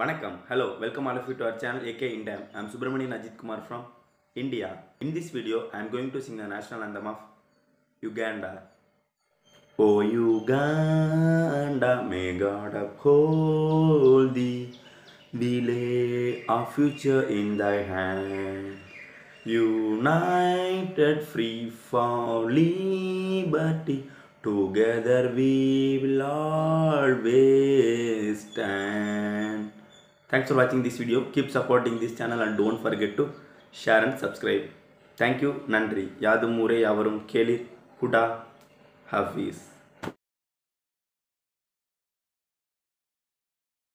Vanakkam, hello, welcome all of you to our channel AK Indam. I am Subramanian Ajit Kumar from India. In this video, I am going to sing the national anthem of Uganda. Oh Uganda, may God uphold thee, we lay our future in thy hand. United, free for liberty, together we will always stand. Thanks for watching this video. Keep supporting this channel and don't forget to share and subscribe. Thank you. Nandri. Yadumure Yavarum Kelly Huda Hafiz.